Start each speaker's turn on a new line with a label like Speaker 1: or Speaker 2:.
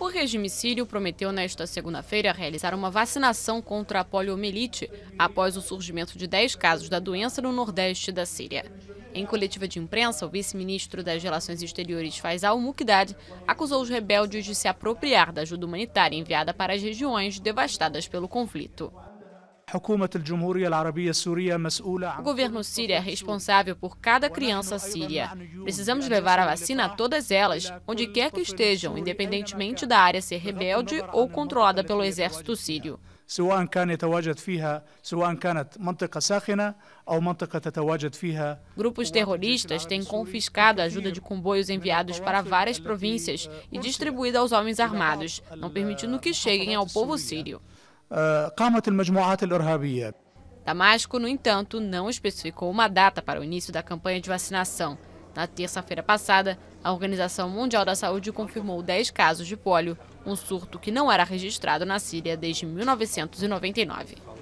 Speaker 1: O regime sírio prometeu nesta segunda-feira realizar uma vacinação contra a poliomielite após o surgimento de 10 casos da doença no nordeste da Síria. Em coletiva de imprensa, o vice-ministro das Relações Exteriores, Faisal Mukdad, acusou os rebeldes de se apropriar da ajuda humanitária enviada para as regiões devastadas pelo conflito. O governo sírio é responsável por cada criança síria. Precisamos levar a vacina a todas elas, onde quer que estejam, independentemente da área ser rebelde ou controlada pelo exército sírio. Grupos terroristas têm confiscado a ajuda de comboios enviados para várias províncias e distribuída aos homens armados, não permitindo que cheguem ao povo sírio.
Speaker 2: قامت المجموعات الإرهابية
Speaker 1: Damasco, no entanto, não especificou uma data para o início da campanha de vacinação. Na terça-feira passada, a Organização Mundial da Saúde confirmou 10 casos de pólio, um surto que não era registrado na Síria desde 1999.